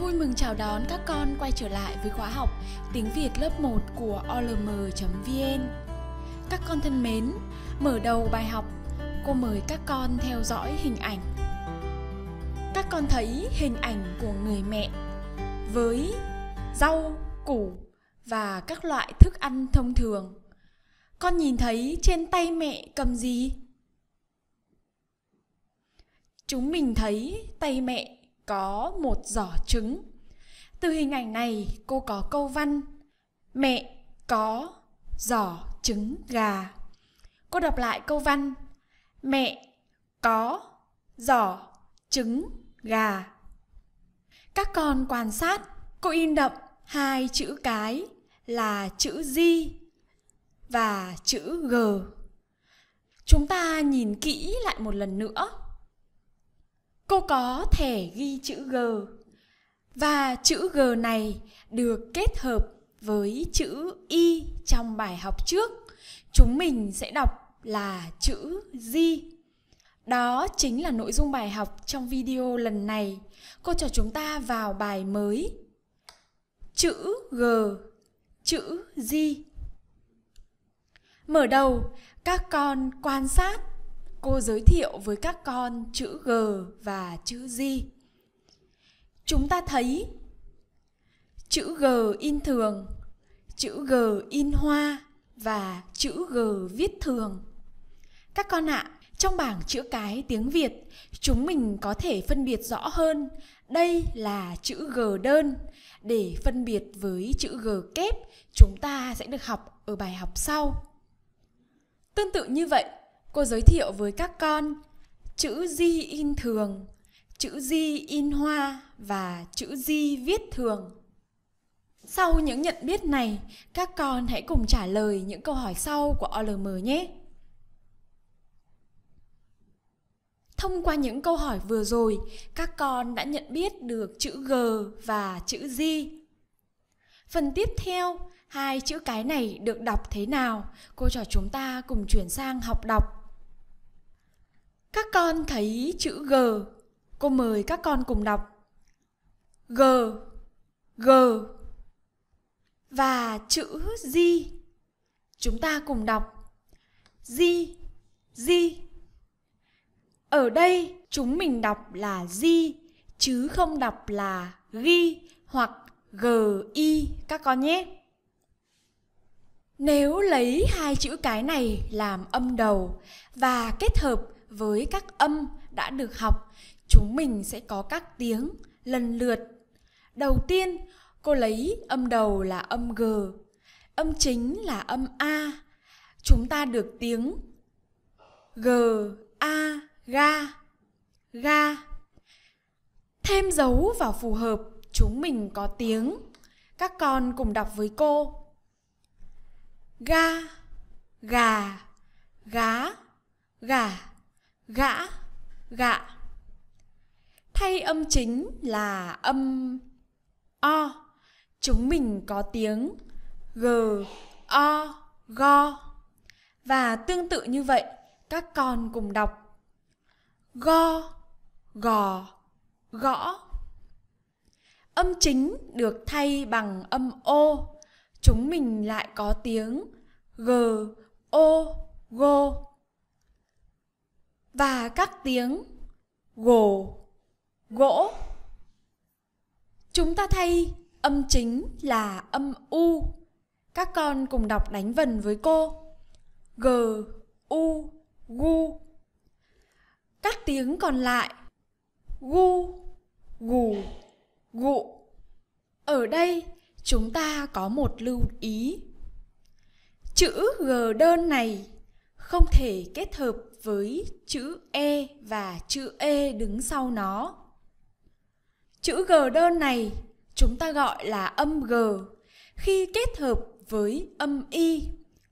Vui mừng chào đón các con quay trở lại với khóa học Tiếng Việt lớp 1 của olm.vn Các con thân mến, mở đầu bài học, cô mời các con theo dõi hình ảnh Các con thấy hình ảnh của người mẹ với rau, củ và các loại thức ăn thông thường Con nhìn thấy trên tay mẹ cầm gì? Chúng mình thấy tay mẹ có một giỏ trứng. Từ hình ảnh này, cô có câu văn Mẹ có giỏ trứng gà. Cô đọc lại câu văn Mẹ có giỏ trứng gà. Các con quan sát, cô in đậm hai chữ cái là chữ di và chữ g. Chúng ta nhìn kỹ lại một lần nữa cô có thể ghi chữ G và chữ G này được kết hợp với chữ Y trong bài học trước. Chúng mình sẽ đọc là chữ Di. Đó chính là nội dung bài học trong video lần này. Cô cho chúng ta vào bài mới. Chữ G, chữ Di. Mở đầu, các con quan sát cô giới thiệu với các con chữ G và chữ G. Chúng ta thấy chữ G in thường, chữ G in hoa và chữ G viết thường. Các con ạ, à, trong bảng chữ cái tiếng Việt, chúng mình có thể phân biệt rõ hơn đây là chữ G đơn. Để phân biệt với chữ G kép, chúng ta sẽ được học ở bài học sau. Tương tự như vậy, cô giới thiệu với các con chữ di in thường chữ di in hoa và chữ di viết thường sau những nhận biết này các con hãy cùng trả lời những câu hỏi sau của olm nhé Thông qua những câu hỏi vừa rồi, các con đã nhận biết được chữ G và chữ Di. Phần tiếp theo, hai chữ cái này được đọc thế nào? Cô trò chúng ta cùng chuyển sang học đọc. Các con thấy chữ G. Cô mời các con cùng đọc. G. G. Và chữ Di. Chúng ta cùng đọc. Di. Di. Ở đây chúng mình đọc là Di chứ không đọc là ghi hoặc gi các con nhé. Nếu lấy hai chữ cái này làm âm đầu và kết hợp với các âm đã được học, chúng mình sẽ có các tiếng lần lượt. Đầu tiên, cô lấy âm đầu là âm G, âm chính là âm A. Chúng ta được tiếng G, A, ga, ga. Thêm dấu vào phù hợp, chúng mình có tiếng. Các con cùng đọc với cô. Ga, gà, gá, gà gã gạ thay âm chính là âm o chúng mình có tiếng g o go và tương tự như vậy các con cùng đọc go gò gõ âm chính được thay bằng âm ô chúng mình lại có tiếng g o go và các tiếng gồ gỗ chúng ta thay âm chính là âm u các con cùng đọc đánh vần với cô g u gu các tiếng còn lại gu gù gụ ở đây chúng ta có một lưu ý chữ g đơn này không thể kết hợp với chữ E và chữ E đứng sau nó. Chữ G đơn này chúng ta gọi là âm G. Khi kết hợp với âm Y,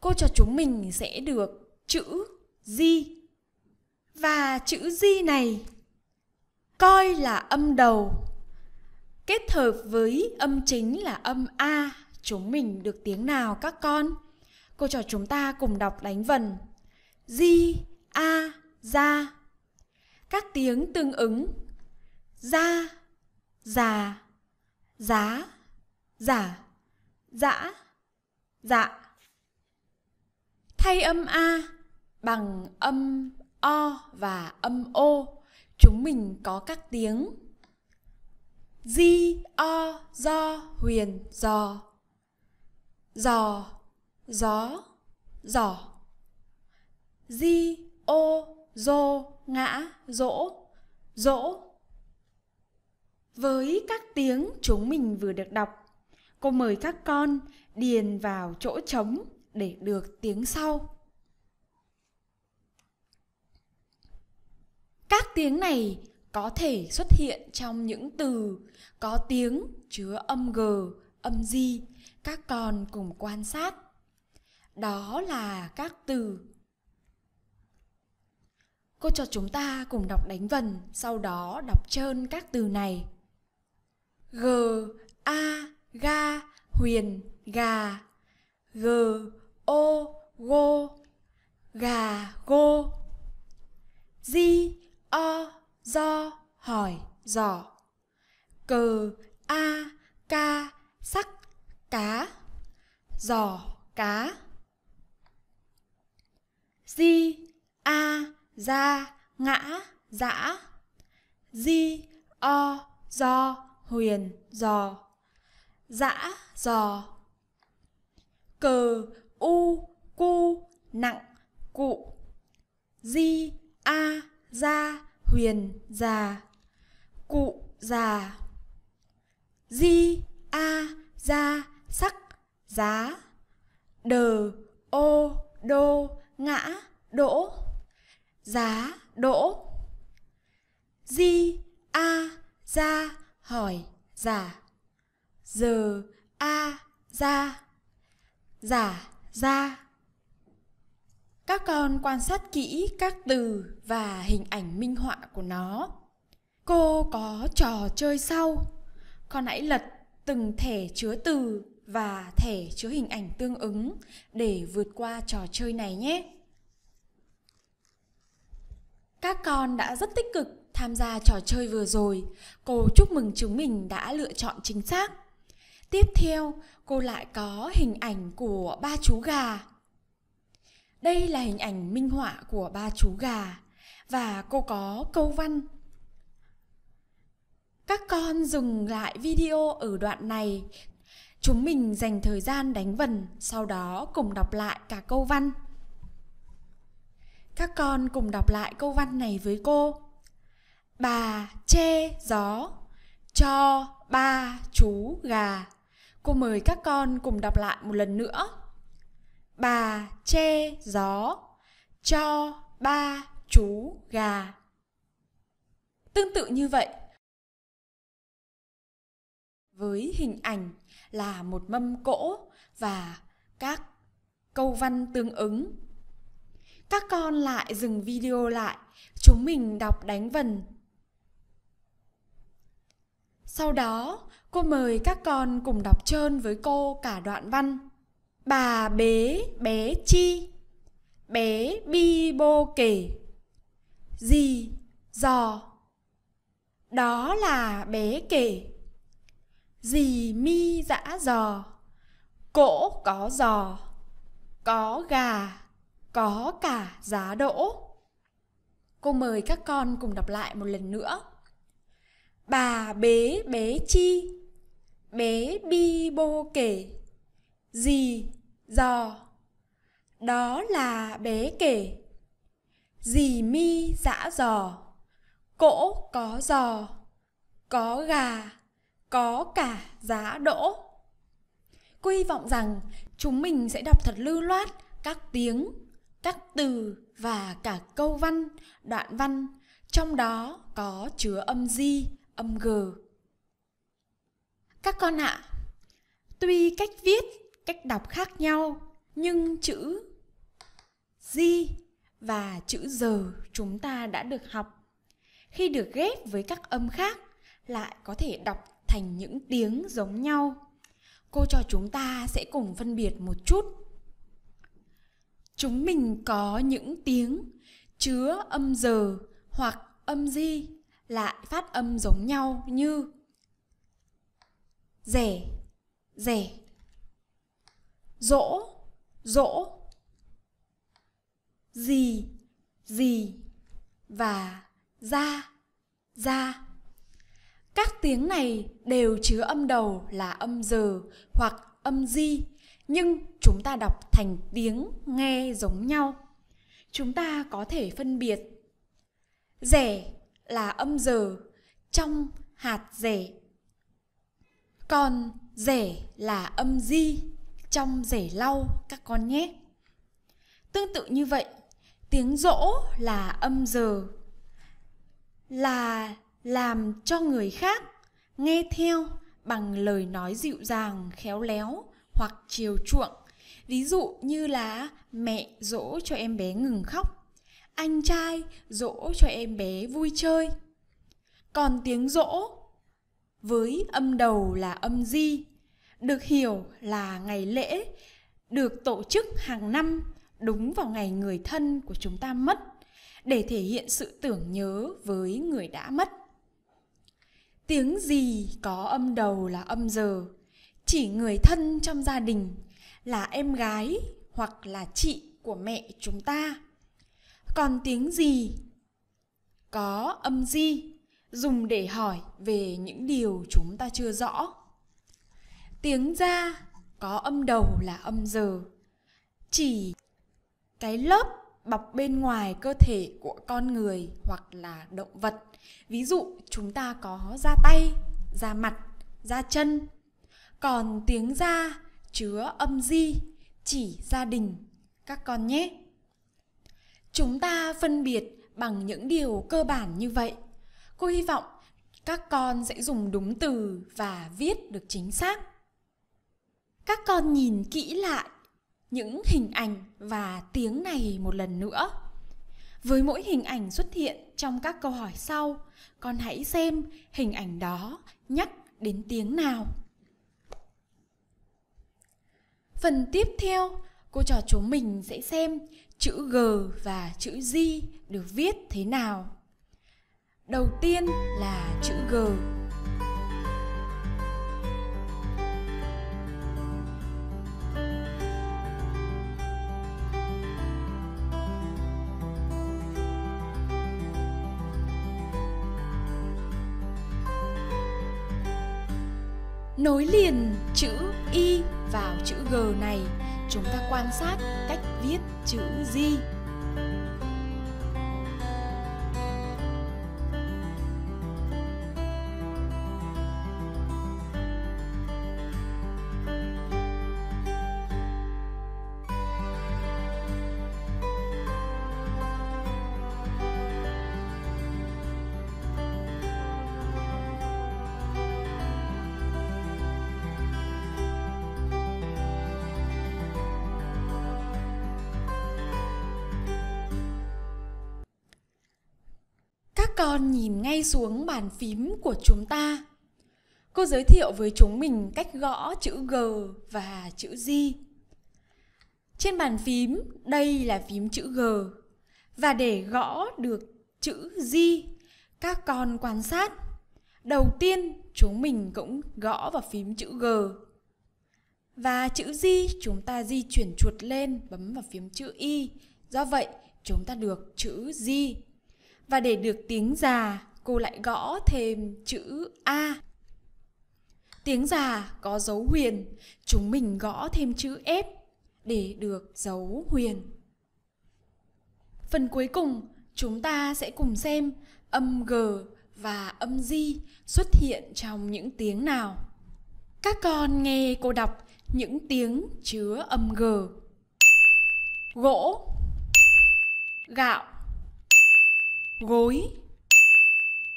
cô cho chúng mình sẽ được chữ Di. Và chữ Di này coi là âm đầu. Kết hợp với âm chính là âm A, chúng mình được tiếng nào các con? Cô cho chúng ta cùng đọc đánh vần. Di a ra các tiếng tương ứng ra già giá giả dã dạ thay âm a bằng âm o và âm ô chúng mình có các tiếng di o do huyền dò dò gió giỏ di ô dô ngã dỗ dỗ với các tiếng chúng mình vừa được đọc cô mời các con điền vào chỗ trống để được tiếng sau các tiếng này có thể xuất hiện trong những từ có tiếng chứa âm g âm di các con cùng quan sát đó là các từ Cô cho chúng ta cùng đọc đánh vần, sau đó đọc trơn các từ này. G, A, ga, huyền, gà. G, O, go, gà, go. Di, O, do, hỏi, giỏ. c A, ca, sắc, cá. Giỏ, cá. Di, A, ra ngã dã di o do huyền dò dã dò cờ u cu nặng cụ di a gia huyền già cụ già di a gia sắc giá đờ ô đô ngã đỗ giá đỗ di a ra hỏi giả giờ a ra giả ra các con quan sát kỹ các từ và hình ảnh minh họa của nó cô có trò chơi sau con hãy lật từng thẻ chứa từ và thẻ chứa hình ảnh tương ứng để vượt qua trò chơi này nhé các con đã rất tích cực tham gia trò chơi vừa rồi. Cô chúc mừng chúng mình đã lựa chọn chính xác. Tiếp theo, cô lại có hình ảnh của ba chú gà. Đây là hình ảnh minh họa của ba chú gà và cô có câu văn. Các con dừng lại video ở đoạn này. Chúng mình dành thời gian đánh vần, sau đó cùng đọc lại cả câu văn các con cùng đọc lại câu văn này với cô bà che gió cho ba chú gà cô mời các con cùng đọc lại một lần nữa bà che gió cho ba chú gà tương tự như vậy với hình ảnh là một mâm cỗ và các câu văn tương ứng các con lại dừng video lại chúng mình đọc đánh vần sau đó cô mời các con cùng đọc trơn với cô cả đoạn văn bà bế bé chi bé bi bô kể gì dò đó là bé kể gì mi dã dò cỗ có giò có gà có cả giá đỗ. Cô mời các con cùng đọc lại một lần nữa. Bà bế bế chi, bế bi bô kể, gì, dò Đó là bế kể, gì mi dã dò cỗ có dò có gà, có cả giá đỗ. Cô hy vọng rằng chúng mình sẽ đọc thật lưu loát các tiếng các từ và cả câu văn, đoạn văn, trong đó có chứa âm di, âm g. Các con ạ, tuy cách viết, cách đọc khác nhau, nhưng chữ di và chữ giờ chúng ta đã được học. Khi được ghép với các âm khác lại có thể đọc thành những tiếng giống nhau. Cô cho chúng ta sẽ cùng phân biệt một chút chúng mình có những tiếng chứa âm giờ hoặc âm di lại phát âm giống nhau như rẻ rẻ dỗ dỗ gì gì và ra ra các tiếng này đều chứa âm đầu là âm giờ hoặc âm di nhưng chúng ta đọc thành tiếng nghe giống nhau. Chúng ta có thể phân biệt rẻ là âm giờ trong hạt rẻ. Còn rẻ là âm di trong rẻ lau các con nhé. Tương tự như vậy, tiếng dỗ là âm giờ là làm cho người khác nghe theo bằng lời nói dịu dàng khéo léo hoặc chiều chuộng. Ví dụ như là mẹ dỗ cho em bé ngừng khóc, anh trai dỗ cho em bé vui chơi. Còn tiếng dỗ với âm đầu là âm di, được hiểu là ngày lễ được tổ chức hàng năm đúng vào ngày người thân của chúng ta mất để thể hiện sự tưởng nhớ với người đã mất tiếng gì có âm đầu là âm giờ chỉ người thân trong gia đình là em gái hoặc là chị của mẹ chúng ta còn tiếng gì có âm di dùng để hỏi về những điều chúng ta chưa rõ tiếng ra có âm đầu là âm giờ chỉ cái lớp bọc bên ngoài cơ thể của con người hoặc là động vật ví dụ chúng ta có da tay da mặt da chân còn tiếng ra chứa âm di chỉ gia đình các con nhé chúng ta phân biệt bằng những điều cơ bản như vậy cô hy vọng các con sẽ dùng đúng từ và viết được chính xác các con nhìn kỹ lại những hình ảnh và tiếng này một lần nữa với mỗi hình ảnh xuất hiện trong các câu hỏi sau con hãy xem hình ảnh đó nhắc đến tiếng nào Phần tiếp theo, cô trò chúng mình sẽ xem chữ G và chữ G được viết thế nào. Đầu tiên là chữ G. Nối liền chữ Y vào chữ G này, chúng ta quan sát cách viết chữ G con nhìn ngay xuống bàn phím của chúng ta. Cô giới thiệu với chúng mình cách gõ chữ G và chữ J. Trên bàn phím, đây là phím chữ G. Và để gõ được chữ J, các con quan sát. Đầu tiên, chúng mình cũng gõ vào phím chữ G. Và chữ di chúng ta di chuyển chuột lên bấm vào phím chữ Y. Do vậy chúng ta được chữ di và để được tiếng già cô lại gõ thêm chữ a tiếng già có dấu huyền chúng mình gõ thêm chữ f để được dấu huyền phần cuối cùng chúng ta sẽ cùng xem âm g và âm di xuất hiện trong những tiếng nào các con nghe cô đọc những tiếng chứa âm g gỗ gạo gối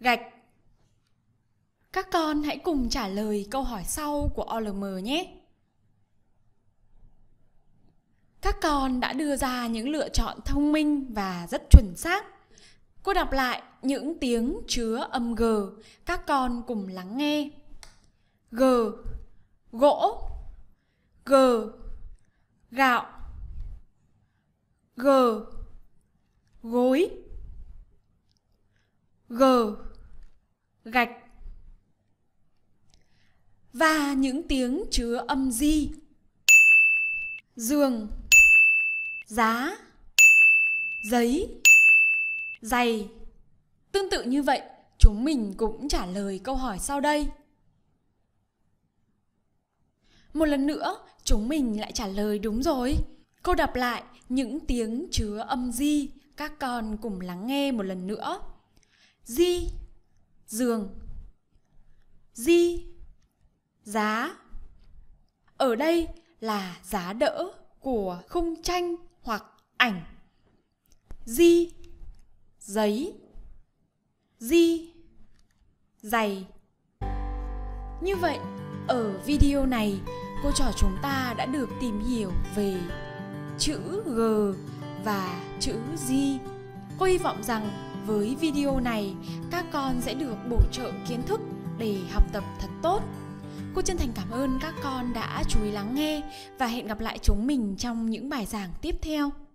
gạch các con hãy cùng trả lời câu hỏi sau của olm nhé các con đã đưa ra những lựa chọn thông minh và rất chuẩn xác cô đọc lại những tiếng chứa âm g các con cùng lắng nghe g gỗ g gạo g gối G. Gạch Và những tiếng chứa âm di Giường Giá Giấy Giày Tương tự như vậy, chúng mình cũng trả lời câu hỏi sau đây. Một lần nữa, chúng mình lại trả lời đúng rồi. Cô đọc lại những tiếng chứa âm di, các con cùng lắng nghe một lần nữa di giường di giá ở đây là giá đỡ của khung tranh hoặc ảnh di giấy di giày như vậy ở video này cô trò chúng ta đã được tìm hiểu về chữ g và chữ di cô hy vọng rằng với video này, các con sẽ được bổ trợ kiến thức để học tập thật tốt. Cô chân thành cảm ơn các con đã chú ý lắng nghe và hẹn gặp lại chúng mình trong những bài giảng tiếp theo.